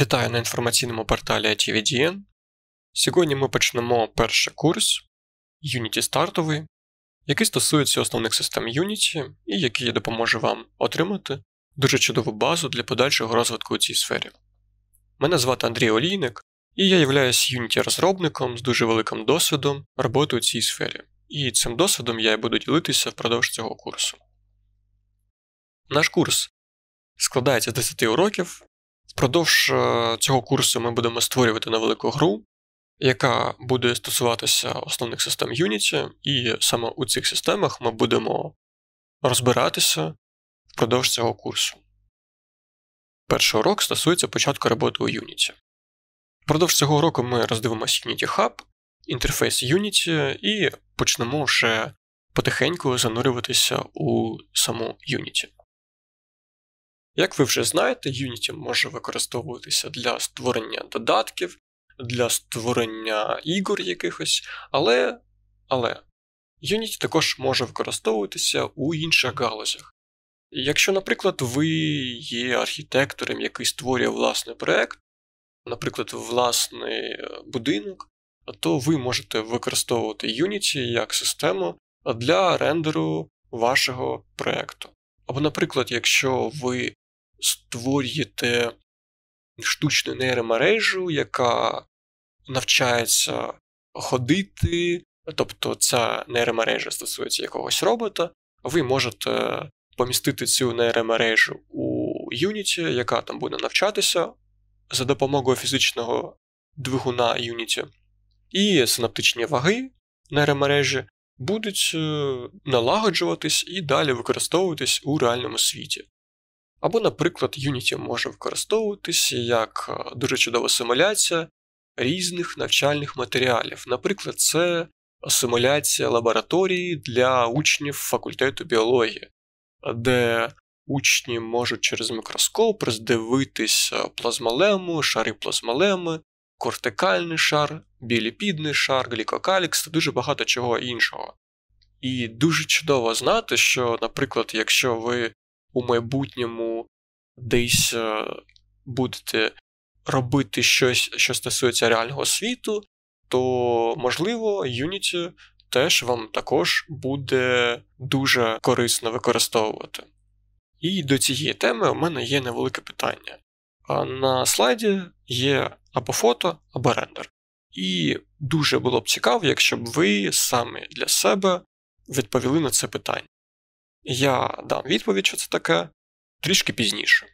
Вітаю на інформаційному порталі ITVDN. Сьогодні ми почнемо перший курс Unity стартовий, який стосується основних систем Unity і який допоможе вам отримати дуже чудову базу для подальшого розвитку у цій сфері. Мене звати Андрій Олійник, і я являюсь Unity розробником з дуже великим досвідом роботи у цій сфері. І цим досвідом я буду ділитися впродовж цього курсу. Наш курс складається з 10 уроків. Впродовж е, цього курсу ми будемо створювати невелику гру, яка буде стосуватися основних систем Unity, і саме у цих системах ми будемо розбиратися впродовж цього курсу. Перший урок стосується початку роботи у Unity. Впродовж цього року ми роздивимося Unity Hub, інтерфейс Unity і почнемо вже потихеньку занурюватися у саму Unity. Як ви вже знаєте, Unity може використовуватися для створення додатків, для створення ігор якихось, але але Unity також може використовуватися у інших галузях. Якщо, наприклад, ви є архітектором, який створює власний проект, наприклад, власний е, будинок, то ви можете використовувати Unity як систему для рендеру вашого проекту. Або, наприклад, якщо ви створюєте штучну нейромережу, яка навчається ходити, тобто ця нейромережа стосується якогось робота, ви можете помістити цю нейромережу у Unity, яка там буде навчатися за допомогою фізичного двигуна Unity, і синаптичні ваги нейромережі будуть е, налагоджуватись і далі використовуватись у реальному світі. Або, наприклад, Unity може використовуватися як е, дуже чудова симуляція різних навчальних матеріалів. Наприклад, це симуляція лабораторії для учнів факультету біології, де учні можуть через мікроскоп роздивитись е, плазмолему, шари плазмолеми, кортикальний шар, біліпідний шар, глікокалікс та дуже багато чого іншого. І дуже чудово знати, що, наприклад, якщо ви у майбутньому десь е, будете робити щось, що стосується реального світу, то, можливо, Unity теж вам також буде дуже корисно використовувати. І до цієї теми у мене є невелике питання. На слайді є або фото, або рендер. І дуже було б цікаво, якщо б ви самі для себе відповіли на це питання. Я дам відповідь, що це таке, трішки пізніше.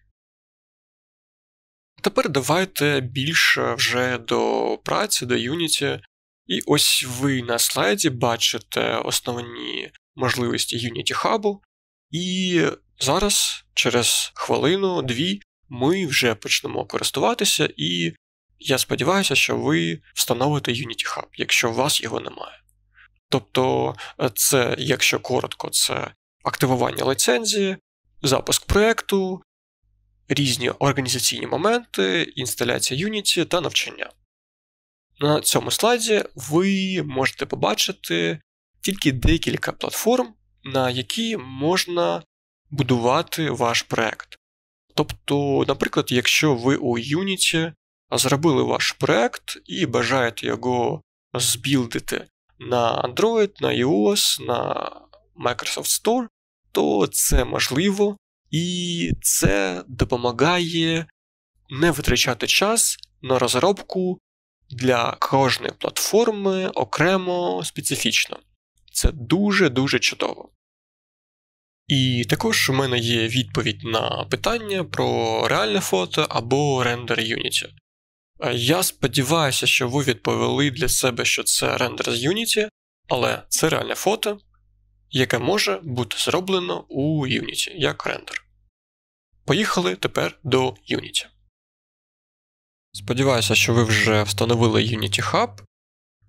Тепер давайте більше вже до праці, до Unity. І ось ви на слайді бачите основні можливості Unity Hub. І зараз, через хвилину-дві, ми вже почнемо користуватися, і я сподіваюся, що ви встановите Unity Hub, якщо у вас його немає. Тобто, е, це, якщо коротко, це активування ліцензії, запуск проєкту, різні організаційні моменти, інсталяція Unity та навчання. На цьому слайді ви можете побачити тільки декілька платформ, на які можна будувати ваш проект. Тобто, наприклад, якщо ви у Unity зробили ваш проект і бажаєте його збілдити на Android, на iOS, на Microsoft Store, то це можливо і це допомагає не витрачати час на розробку для кожної платформи окремо специфічно. Це дуже-дуже чудово. І також у мене є відповідь на питання про реальне фото або рендер Unity. Е, я сподіваюся, що ви відповіли для себе, що це рендер з Unity, але це реальне фото, яке може бути зроблено у Unity як рендер. Поїхали тепер до Unity. Сподіваюся, що ви вже встановили Unity Hub,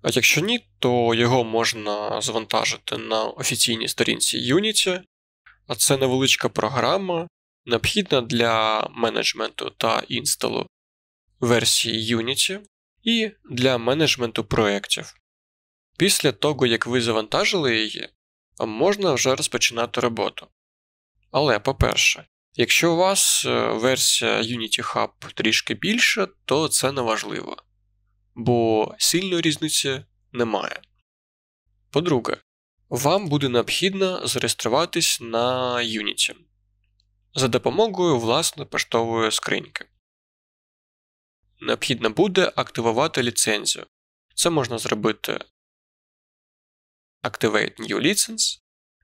а якщо ні, то його можна завантажити на офіційній сторінці Unity, а це невеличка програма, необхідна для менеджменту та інсталу версії Unity і для менеджменту проєктів. Після того, як ви завантажили її, можна вже розпочинати роботу. Але по-перше, якщо у вас е, версія Unity Hub трішки більша, то це не важливо, бо сильної різниці немає. По-друге, вам буде необхідно зареєструватись на Unity за допомогою власної поштової скриньки. Необхідно буде активувати ліцензію. Це можна зробити Activate New License,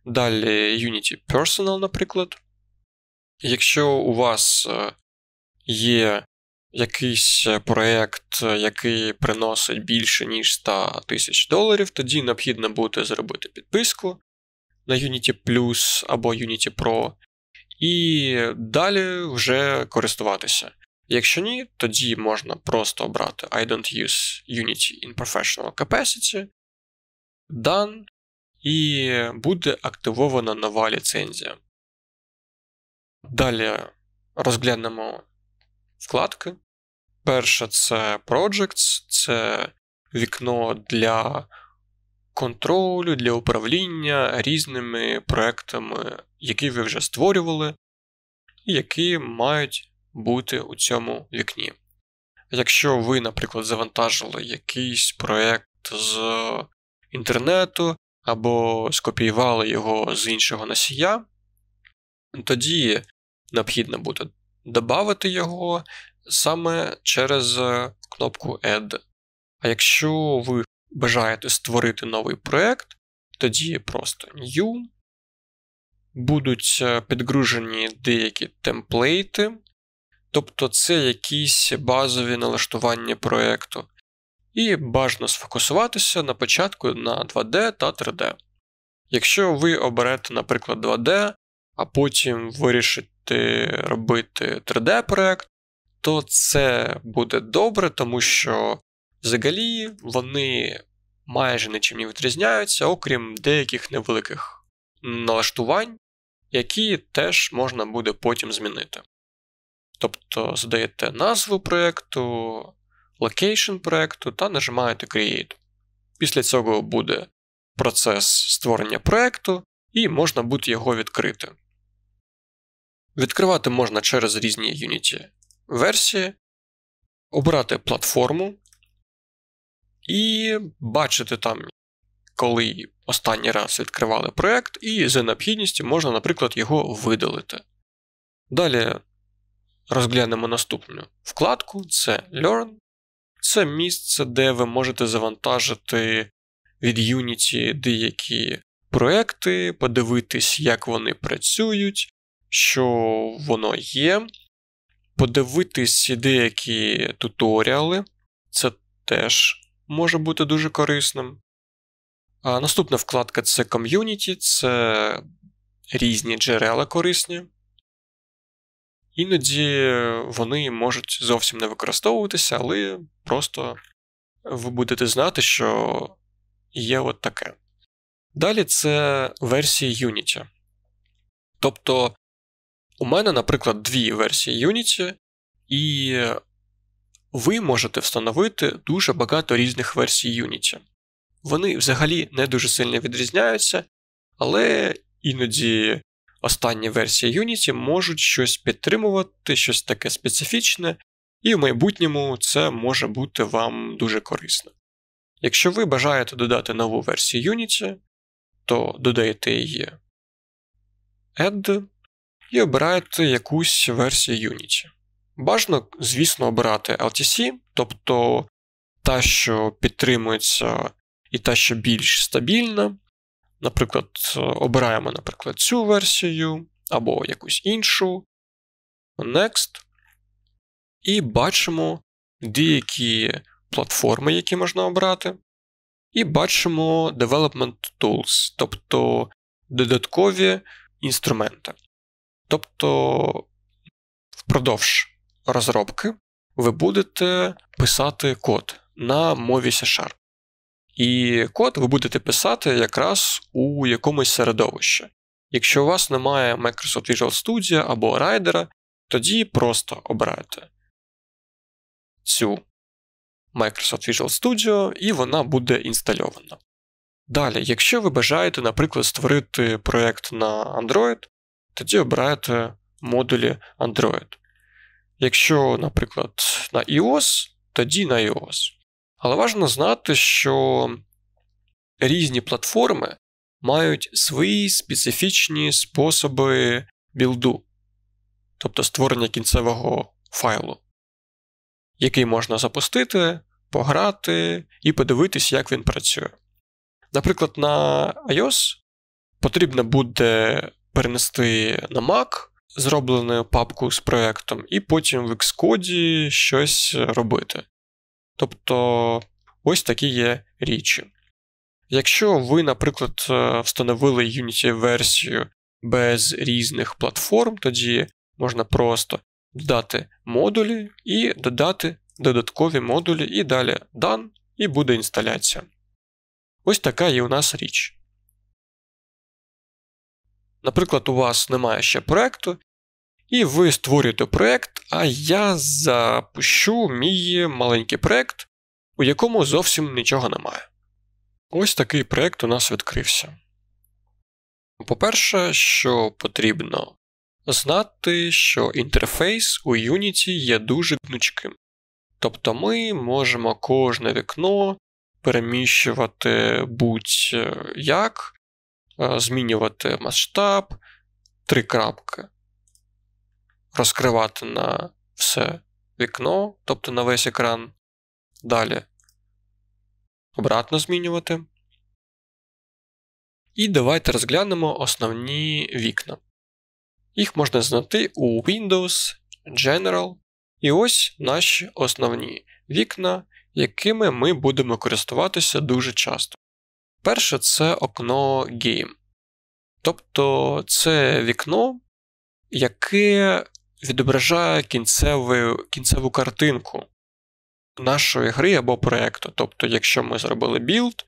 далі Unity Personal, наприклад. Якщо у вас е, є якийсь е, проєкт, е, який приносить більше, ніж 100 тисяч доларів, тоді необхідно буде зробити підписку на Unity Plus або Unity Pro. І далі вже користуватися. Якщо ні, тоді можна просто обрати I don't use Unity in Professional Capacity Done і буде активована нова ліцензія. Далі розглянемо вкладки. Перша це Projects, це вікно для контролю, для управління різними проектами, які ви вже створювали, і які мають бути у цьому вікні. Якщо ви, наприклад, завантажили якийсь проект з інтернету або скопіювали його з іншого носія, тоді необхідно буде додати його саме через е, кнопку Add. А якщо ви бажаєте створити новий проект, тоді просто New. Будуть е, підгружені деякі темплейти, тобто це якісь базові налаштування проєкту і бажано сфокусуватися на початку на 2D та 3D. Якщо ви оберете, наприклад, 2D, а потім вирішите робити 3D-проект, то це буде добре, тому що взагалі вони майже нічим не відрізняються, окрім деяких невеликих налаштувань, які теж можна буде потім змінити. Тобто задаєте назву проєкту, location проекту та нажимаєте Create. Після цього буде процес створення проекту і можна буде його відкрити. Відкривати можна через різні Unity версії, обрати платформу і бачити там, коли останній раз відкривали проект, і за необхідністю можна, наприклад, його видалити. Далі розглянемо наступну вкладку: це Learn. Це місце, де ви можете завантажити від Unity деякі проекти, подивитись, як вони працюють, що воно є. Подивитись деякі туторіали, це теж може бути дуже корисним. А Наступна вкладка це ком'юніті, це різні джерела корисні. Іноді е, вони можуть зовсім не використовуватися, але просто ви будете знати, що є от таке. Далі це версії Unity. Тобто, у мене, наприклад, дві версії Unity, і ви можете встановити дуже багато різних версій Unity. Вони взагалі не дуже сильно відрізняються, але іноді останні версії Unity можуть щось підтримувати, щось таке специфічне, і в майбутньому це може бути вам дуже корисно. Якщо ви бажаєте додати нову версію Unity, то додаєте її Add і обираєте якусь версію Unity. Бажано, звісно, обирати LTC, тобто та, що підтримується і та, що більш стабільна. Наприклад, е, обираємо, наприклад, цю версію або якусь іншу. Next. І бачимо деякі платформи, які можна обрати. І бачимо Development Tools, тобто додаткові інструменти. Тобто, впродовж розробки ви будете писати код на мові C-Sharp. І код ви будете писати якраз у якомусь середовищі. Якщо у вас немає Microsoft Visual Studio або райдера, тоді просто обирайте цю Microsoft Visual Studio і вона буде інстальована. Далі, якщо ви бажаєте, наприклад, створити проєкт на Android, тоді обираєте модулі Android. Якщо, наприклад, на iOS, тоді на iOS. Але важливо знати, що різні платформи мають свої специфічні способи білду, тобто створення кінцевого файлу, який можна запустити, пограти і подивитись, як він працює. Наприклад, на iOS потрібно буде перенести на Mac зроблену папку з проєктом, і потім в Xcode щось робити. Тобто ось такі є річі. Якщо ви, наприклад, е, встановили Unity-версію без різних платформ, тоді можна просто додати модулі і додати додаткові модулі, і далі done, і буде інсталяція. Ось така є у нас річ. Наприклад, у вас немає ще проекту, і ви створюєте проект, а я запущу мій маленький проект, у якому зовсім нічого немає. Ось такий проект у нас відкрився. По-перше, що потрібно знати, що інтерфейс у Unity є дуже гнучким. Тобто ми можемо кожне вікно переміщувати будь-як, е, змінювати масштаб, три крапки розкривати на все вікно, тобто на весь екран. Далі обратно змінювати. І давайте розглянемо основні вікна. Їх можна знайти у Windows, General. І ось наші основні вікна, якими ми будемо користуватися дуже часто. Перше це окно Game. Тобто це вікно, яке відображає кінцеву, кінцеву картинку нашої гри або проєкту. Тобто, якщо ми зробили білд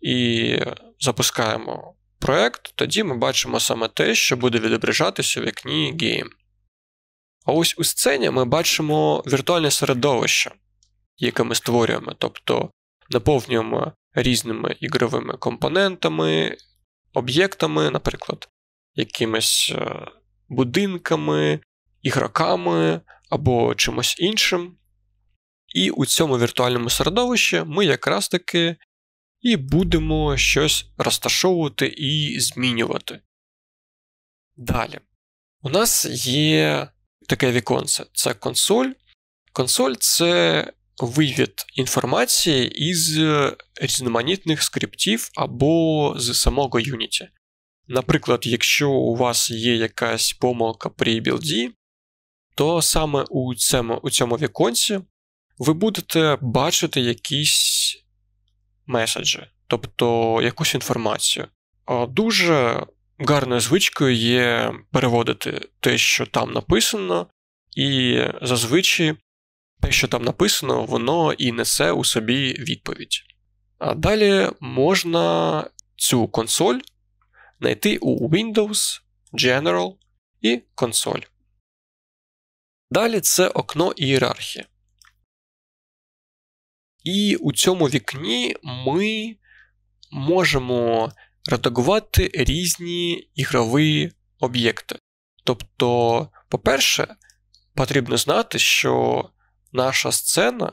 і запускаємо проєкт, тоді ми бачимо саме те, що буде відображатися у вікні Game. А ось у сцені ми бачимо віртуальне середовище, яке ми створюємо, тобто наповнюємо різними ігровими компонентами, об'єктами, наприклад, якимись е, будинками, Іграками або чимось іншим. І у цьому віртуальному середовищі ми якраз таки і будемо щось розташовувати і змінювати. Далі. У нас є таке віконце: це консоль. Консоль це вивід інформації із різноманітних скриптів або з самого Unity. Наприклад, якщо у вас є якась помилка при білді, то саме у цьому, у цьому віконці ви будете бачити якісь меседжі, тобто якусь інформацію. Дуже гарною звичкою є переводити те, що там написано, і зазвичай те, що там написано, воно і несе у собі відповідь. А далі можна цю консоль знайти у Windows, General і консоль. Далі це окно ієрархії. І у цьому вікні ми можемо редагувати різні ігрові об'єкти. Тобто, по-перше, потрібно знати, що наша сцена,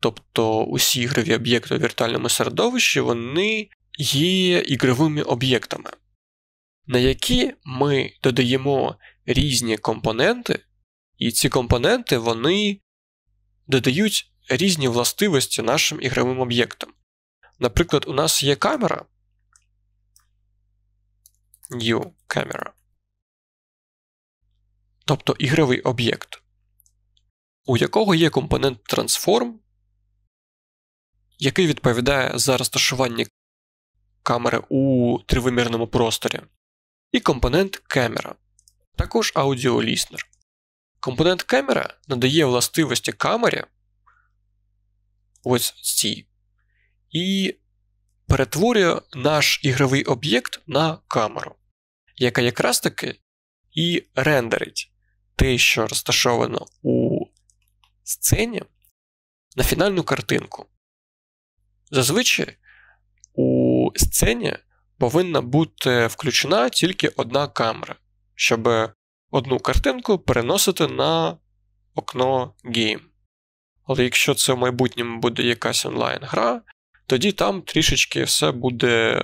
тобто усі ігрові об'єкти у віртуальному середовищі, вони є ігровими об'єктами, на які ми додаємо різні компоненти, і ці компоненти вони додають різні властивості нашим ігровим об'єктам. Наприклад, у нас є камера. New camera. Тобто ігровий об'єкт, у якого є компонент Transform, який відповідає за розташування камери у тривимірному просторі, і компонент Camera, також аудіоліснер. Компонент Камера надає властивості камері, ось цій, і перетворює наш ігровий об'єкт на камеру, яка якраз таки і рендерить те, що розташовано у сцені, на фінальну картинку. Зазвичай у сцені повинна бути включена тільки одна камера, щоб одну картинку переносити на окно Game. Але якщо це в майбутньому буде якась онлайн-гра, тоді там трішечки все буде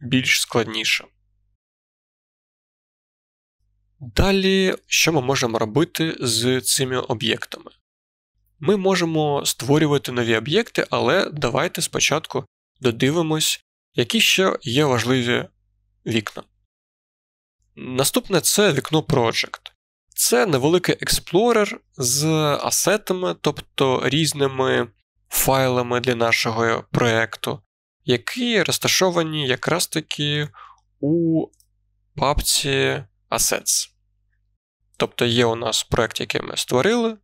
більш складніше. Далі, що ми можемо робити з цими об'єктами? Ми можемо створювати нові об'єкти, але давайте спочатку додивимось, які ще є важливі вікна. Наступне це вікно Project. Це невеликий експлорер з асетами, тобто різними файлами для нашого проєкту, які розташовані якраз таки у папці Assets. Тобто є у нас проєкт, який ми створили,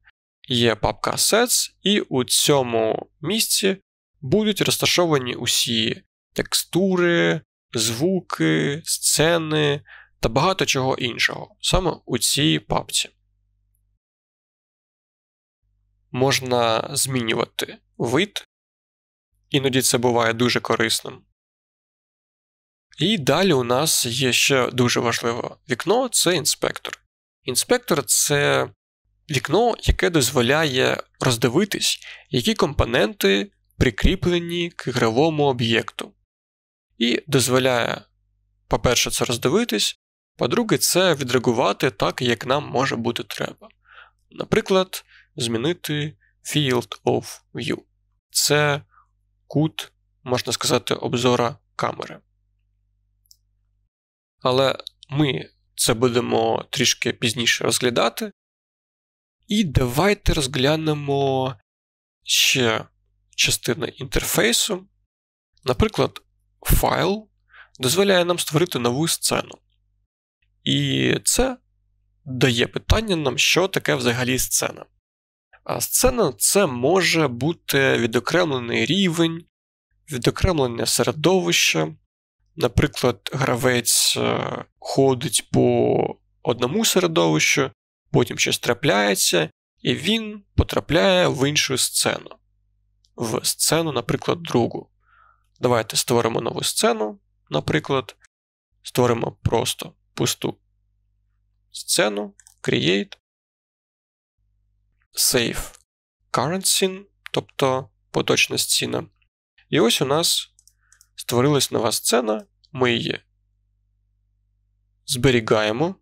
є папка Assets, і у цьому місці будуть розташовані усі текстури, звуки, сцени та багато чого іншого саме у цій папці. Можна змінювати вид, іноді це буває дуже корисним. І далі у нас є ще дуже важливе вікно це інспектор. Інспектор це вікно, яке дозволяє роздивитись, які компоненти прикріплені к ігровому об'єкту. І дозволяє, по-перше, це роздивитись, по-друге, це відреагувати так, як нам може бути треба. Наприклад, змінити Field of View. Це кут, можна сказати, обзора камери. Але ми це будемо трішки пізніше розглядати. І давайте розглянемо ще частини інтерфейсу. Наприклад, файл дозволяє нам створити нову сцену. І це дає питання нам, що таке взагалі сцена. А сцена це може бути відокремлений рівень, відокремлене середовище. Наприклад, гравець е, ходить по одному середовищу, потім щось трапляється, і він потрапляє в іншу сцену. В сцену, наприклад, другу. Давайте створимо нову сцену, наприклад, створимо просто пусту сцену create, save current тобто поточна сцена. І ось у нас створилась нова сцена, ми її зберігаємо.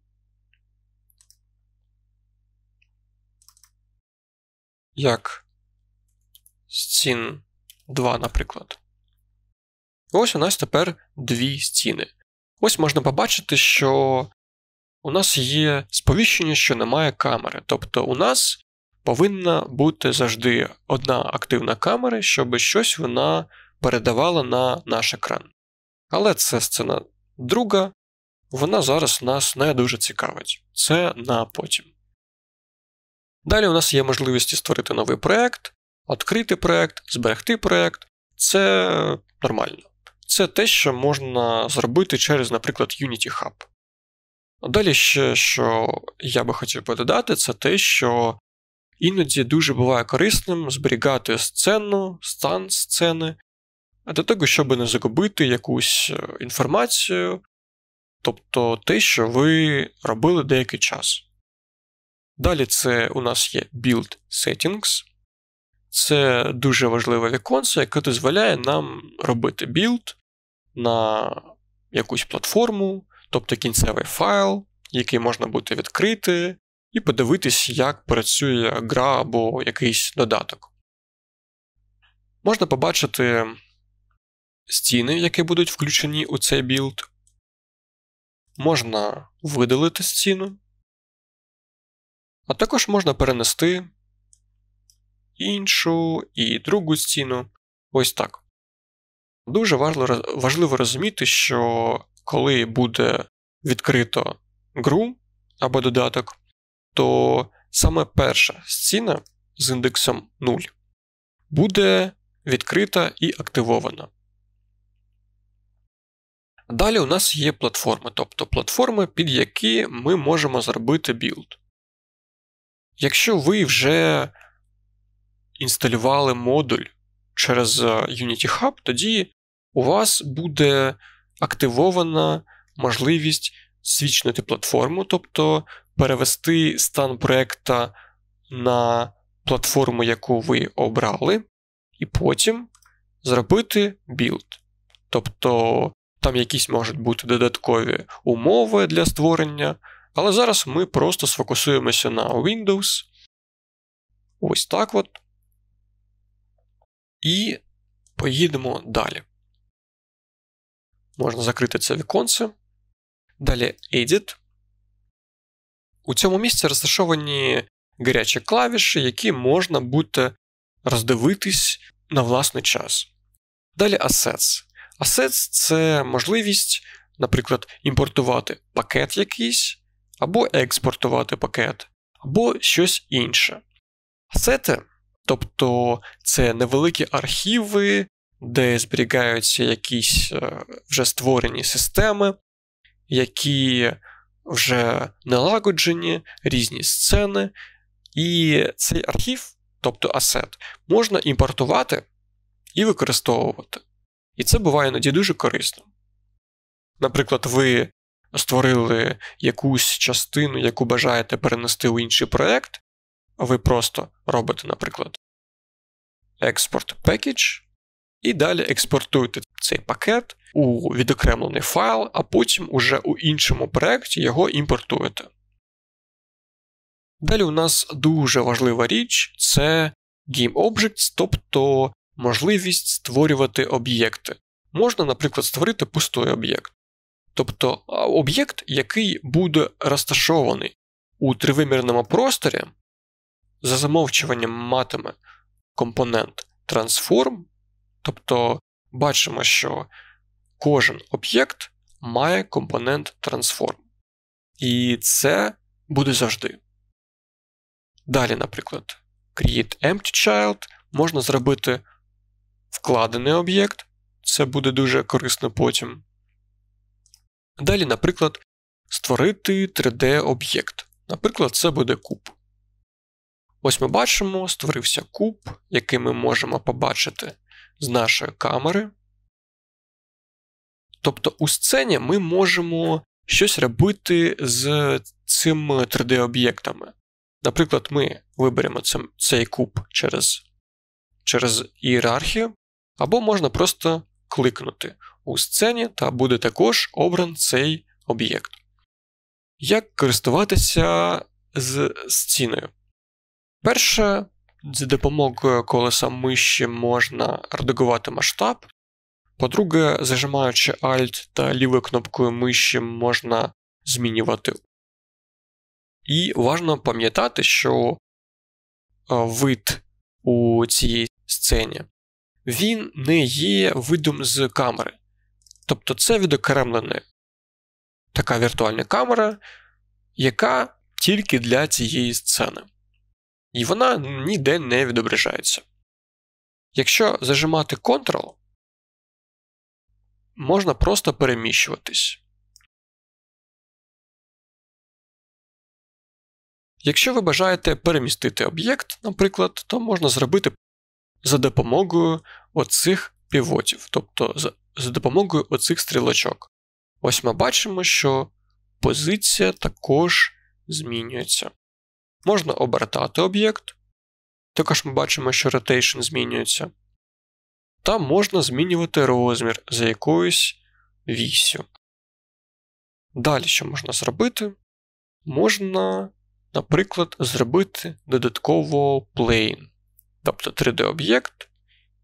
Як стін 2, наприклад. Ось у нас тепер дві стіни. Ось можна побачити, що у нас є сповіщення, що немає камери. Тобто у нас повинна бути завжди одна активна камера, щоб щось вона передавала на наш екран. Але це сцена друга, вона зараз нас не дуже цікавить. Це на потім. Далі у нас є можливість створити новий проект, відкрити проект, зберегти проект. Це нормально. Це те, що можна зробити через, наприклад, Unity Hub. Далі ще, що я би хотів би додати, це те, що іноді дуже буває корисним зберігати сцену, стан сцени, для того, щоб не загубити якусь е, інформацію, тобто те, що ви робили деякий час. Далі це у нас є Build Settings. Це дуже важливе віконце, яке дозволяє нам робити білд, на якусь платформу, тобто кінцевий файл, який можна буде відкрити, і подивитись, як працює гра або якийсь додаток. Можна побачити стіни, які будуть включені у цей білд. Можна видалити стіну, а також можна перенести іншу і другу стіну. Ось так. Дуже важливо розуміти, що коли буде відкрито гру або додаток, то саме перша стіна з індексом 0 буде відкрита і активована. Далі у нас є платформи, тобто платформи, під які ми можемо зробити білд. Якщо ви вже інсталювали модуль через е, Unity Hub, тоді у вас буде активована можливість свічнити платформу, тобто перевести стан проекта на платформу, яку ви обрали, і потім зробити білд. Тобто там якісь можуть бути додаткові умови для створення, але зараз ми просто сфокусуємося на Windows. Ось так от. І поїдемо далі. Можна закрити це віконце. Далі Edit. У цьому місці розташовані гарячі клавіші, які можна буде роздивитись на власний час. Далі Assets. Assets – це можливість, наприклад, імпортувати пакет якийсь, або експортувати пакет, або щось інше. Асети, тобто це невеликі архіви де зберігаються якісь е, вже створені системи, які вже налагоджені, різні сцени, і цей архів, тобто асет, можна імпортувати і використовувати. І це буває іноді дуже корисно. Наприклад, ви створили якусь частину, яку бажаєте перенести у інший проект, ви просто робите, наприклад, експорт package, і далі експортуєте цей пакет у відокремлений файл, а потім уже у іншому проєкті його імпортуєте. Далі у нас дуже важлива річ це GameObjects, тобто можливість створювати об'єкти. Можна, наприклад, створити пустий об'єкт. Тобто об'єкт, який буде розташований у тривимірному просторі, за замовчуванням матиме компонент Transform Тобто бачимо, що кожен об'єкт має компонент transform. І це буде завжди. Далі, наприклад, Create Empty Child можна зробити вкладений об'єкт, це буде дуже корисно потім. Далі, наприклад, створити 3D-об'єкт. Наприклад, це буде куб. Ось ми бачимо, створився куб, який ми можемо побачити з нашої камери. Тобто у сцені ми можемо щось робити з цим 3D-об'єктами. Наприклад, ми виберемо цей куб через через ієрархію, або можна просто кликнути у сцені, та буде також обран цей об'єкт. Як користуватися з стіною? Перше, за допомогою колеса миші можна редагувати масштаб. По-друге, зажимаючи Alt та лівою кнопкою миші можна змінювати. І важливо пам'ятати, що е, вид у цій сцені він не є видом з камери. Тобто це відокремлена така віртуальна камера, яка тільки для цієї сцени і вона ніде не відображається. Якщо зажимати Ctrl, можна просто переміщуватись. Якщо ви бажаєте перемістити об'єкт, наприклад, то можна зробити за допомогою оцих півотів, тобто за, за допомогою оцих стрілочок. Ось ми бачимо, що позиція також змінюється можна обертати об'єкт, також ми бачимо, що rotation змінюється, та можна змінювати розмір за якоюсь вісю. Далі що можна зробити? Можна, наприклад, зробити додатково plane, тобто 3D-об'єкт,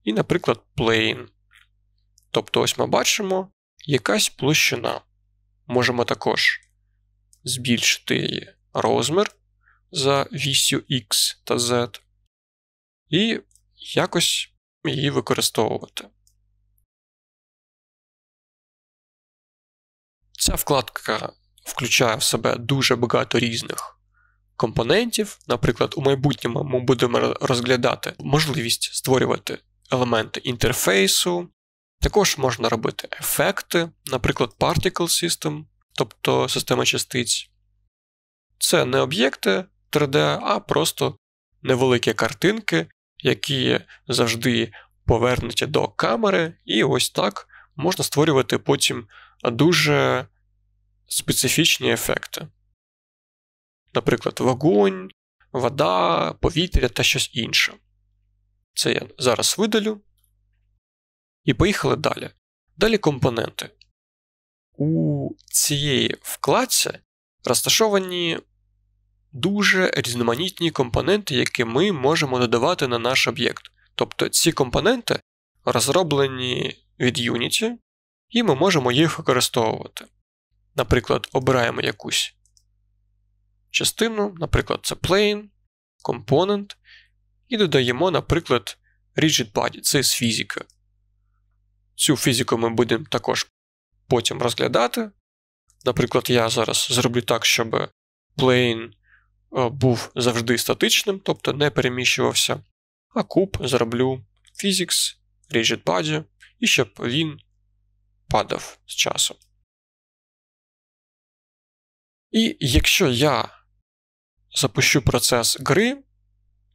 і, наприклад, plane. Тобто, ось ми бачимо якась площина. Можемо також збільшити її розмір за вісю X та Z, і якось її використовувати. Ця вкладка включає в себе дуже багато різних компонентів. Наприклад, у майбутньому ми будемо розглядати можливість створювати елементи інтерфейсу. Також можна робити ефекти, наприклад, Particle System, тобто система частиць. Це не об'єкти, 3D, а просто невеликі картинки, які завжди повернуті до камери, і ось так можна створювати потім дуже специфічні ефекти. Наприклад, вогонь, вода, повітря та щось інше. Це я зараз видалю. І поїхали далі. Далі компоненти. У цієї вкладці розташовані дуже різноманітні компоненти, які ми можемо додавати на наш об'єкт. Тобто ці компоненти розроблені від Unity, і ми можемо їх використовувати. Наприклад, обираємо якусь частину, наприклад, це plane, component, і додаємо, наприклад, rigid body, це з фізики. Цю фізику ми будемо також потім розглядати. Наприклад, я зараз зроблю так, щоб plane Е, був завжди статичним, тобто не переміщувався, а куб зроблю Physics, Rigid Body, і щоб він падав з часом. І якщо я запущу процес гри,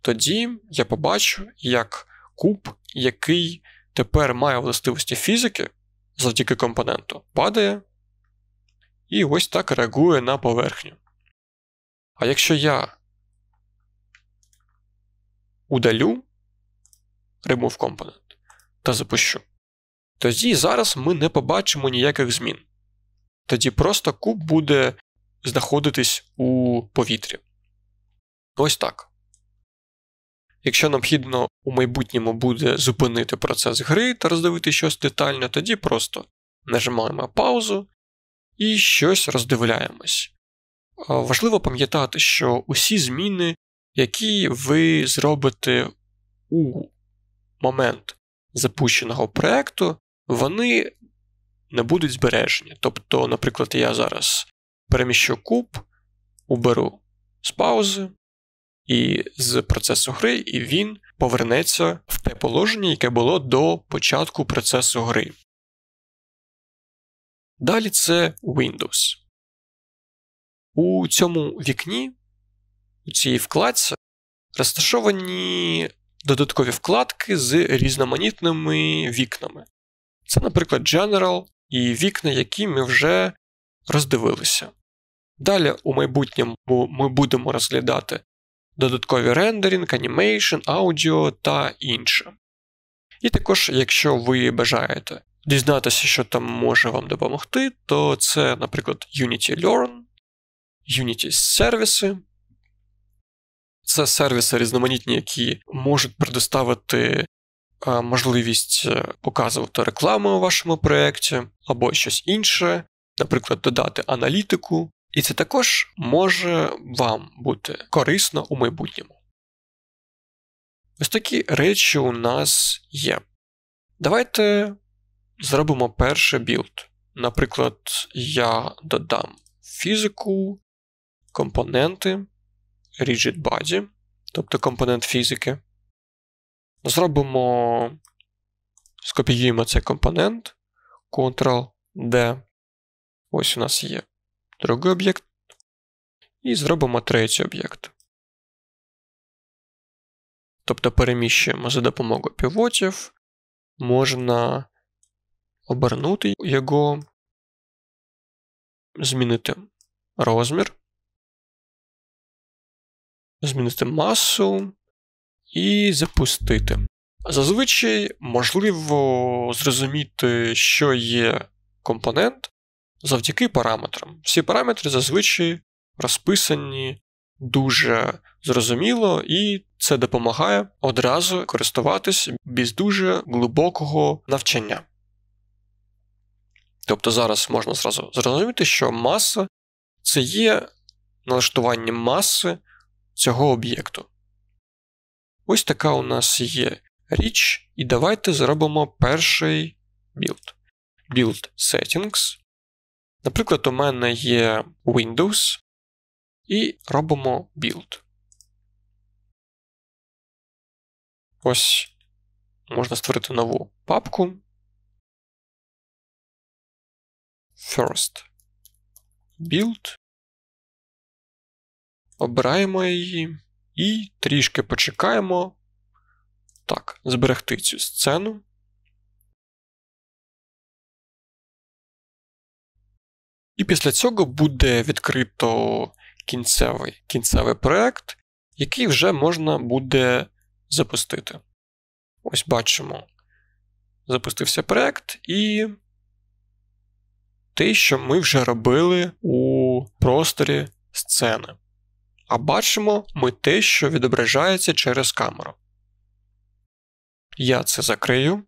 тоді я побачу, як куб, який тепер має властивості фізики завдяки компоненту, падає і ось так реагує на поверхню. А якщо я удалю remove component та запущу, тоді зараз ми не побачимо ніяких змін. Тоді просто куб буде знаходитись у повітрі. Ось так. Якщо необхідно у майбутньому буде зупинити процес гри та роздивити щось детально, тоді просто нажимаємо паузу і щось роздивляємось. Важливо пам'ятати, що усі зміни, які ви зробите у момент запущеного проекту, вони не будуть збережені. Тобто, наприклад, я зараз переміщу куб, уберу з паузи і з процесу гри, і він повернеться в те положення, яке було до початку процесу гри. Далі це Windows. У цьому вікні, у цій вкладці, розташовані додаткові вкладки з різноманітними вікнами. Це, наприклад, General і вікна, які ми вже роздивилися. Далі у майбутньому ми будемо розглядати додаткові рендеринг, анімейшн, аудіо та інше. І також, якщо ви бажаєте дізнатися, що там може вам допомогти, то це, наприклад, Unity Learn. Unity-сервіси. Це сервіси різноманітні, які можуть предоставити е, можливість е, показувати рекламу у вашому проєкті або щось інше, наприклад, додати аналітику. І це також може вам бути корисно у майбутньому. Ось такі речі у нас є. Давайте зробимо перший білд. Наприклад, я додам фізику, компоненти rigidBody, тобто компонент фізики. Зробимо, скопіюємо цей компонент, Ctrl-D. Ось у нас є другий об'єкт. І зробимо третій об'єкт. Тобто переміщуємо за допомогою півотів, можна обернути його, змінити розмір змінити масу і запустити. Зазвичай можливо зрозуміти, що є компонент завдяки параметрам. Всі параметри зазвичай розписані дуже зрозуміло, і це допомагає одразу користуватись без дуже глибокого навчання. Тобто зараз можна зразу зрозуміти, що маса це є налаштування маси цього об'єкту. Ось така у нас є річ, і давайте зробимо перший build. Build Settings. Наприклад, у мене є Windows. І робимо build. Ось можна створити нову папку. First build. Обираємо її і трішки почекаємо. Так, зберегти цю сцену. І після цього буде відкрито кінцевий, кінцевий проект, який вже можна буде запустити. Ось бачимо. Запустився проект і те, що ми вже робили у просторі сцени а бачимо ми те, що відображається через камеру. Я це закрию.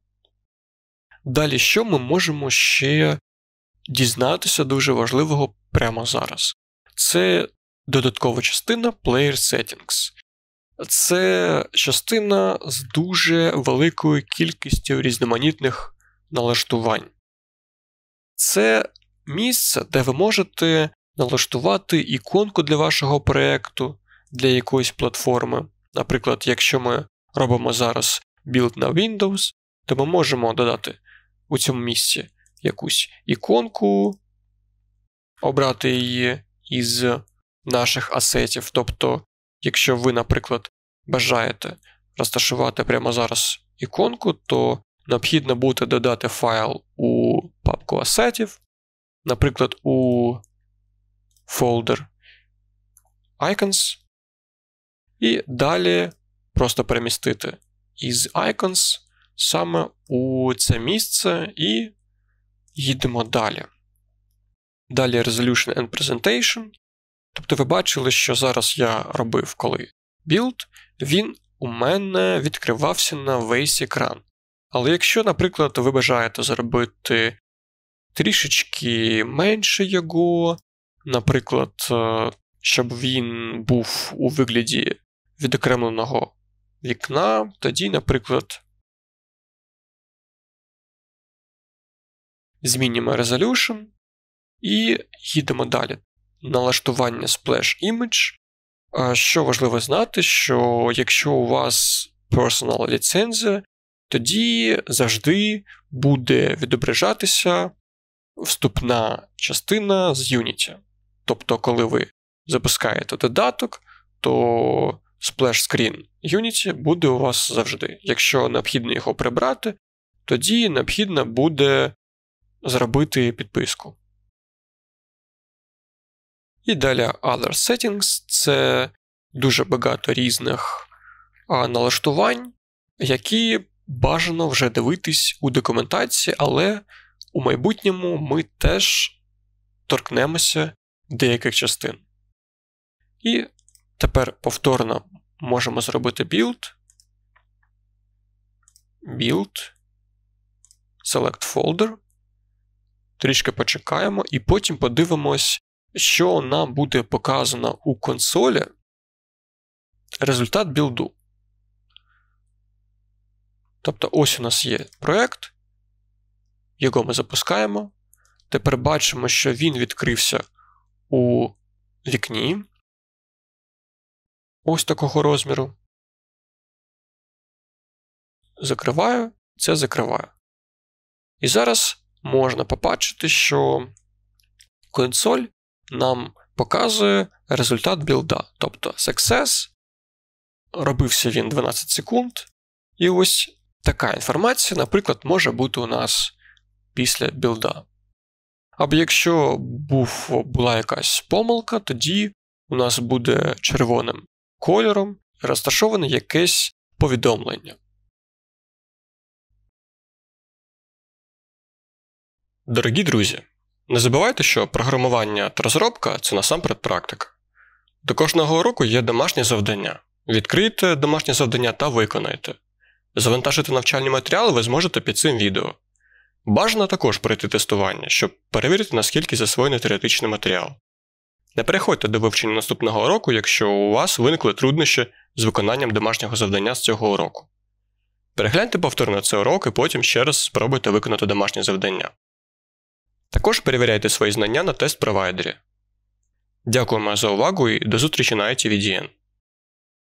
Далі, що ми можемо ще дізнатися дуже важливого прямо зараз? Це додаткова частина Player Settings. Це частина з дуже великою кількістю різноманітних налаштувань. Це місце, де ви можете налаштувати іконку для вашого проєкту, для якоїсь платформи. Наприклад, якщо ми робимо зараз білд на Windows, то ми можемо додати у цьому місці якусь іконку, обрати її із наших асетів. Тобто, якщо ви, наприклад, бажаєте розташувати прямо зараз іконку, то необхідно буде додати файл у папку асетів, наприклад, у folder icons і далі просто перемістити із icons саме у це місце і їдемо далі. Далі Resolution and Presentation. Тобто ви бачили, що зараз я робив коли build, він у мене відкривався на весь екран. Але якщо, наприклад, ви бажаєте зробити трішечки менше його, наприклад, е, щоб він був у вигляді відокремленого вікна, тоді, наприклад, змінюємо Resolution і їдемо далі. Налаштування Splash Image. Що важливо знати, що якщо у вас Personal ліцензія, тоді завжди буде відображатися вступна частина з Unity. Тобто, коли ви запускаєте додаток, то splash screen Unity буде у вас завжди. Якщо необхідно його прибрати, тоді необхідно буде зробити підписку. І далі Other Settings це дуже багато різних налаштувань, які бажано вже дивитись у документації, але у майбутньому ми теж торкнемося деяких частин. І тепер повторно можемо зробити build. Build. Select folder. Трішки почекаємо, і потім подивимось, що нам буде показано у консолі. Результат білду. Тобто ось у нас є проект, його ми запускаємо. Тепер бачимо, що він відкрився у вікні ось такого розміру. Закриваю, це закриваю. І зараз можна побачити, що консоль нам показує результат білда. Тобто success, робився він 12 секунд. І ось така інформація, наприклад, може бути у нас після білда. Або якщо був, була якась помилка, тоді у нас буде червоним кольором розташоване якесь повідомлення. Дорогі друзі, не забувайте, що програмування та розробка це насамперед практика. До кожного уроку є домашнє завдання. Відкрийте домашнє завдання та виконайте. Завантажити навчальні матеріали ви зможете під цим відео. Бажано також пройти тестування, щоб перевірити, наскільки засвоєний теоретичний матеріал. Не переходьте до вивчення наступного року, якщо у вас виникли труднощі з виконанням домашнього завдання з цього уроку. Перегляньте повторно цей урок і потім ще раз спробуйте виконати домашнє завдання. Також перевіряйте свої знання на тест провайдері. Дякуємо за увагу і до зустрічі на ITVDN.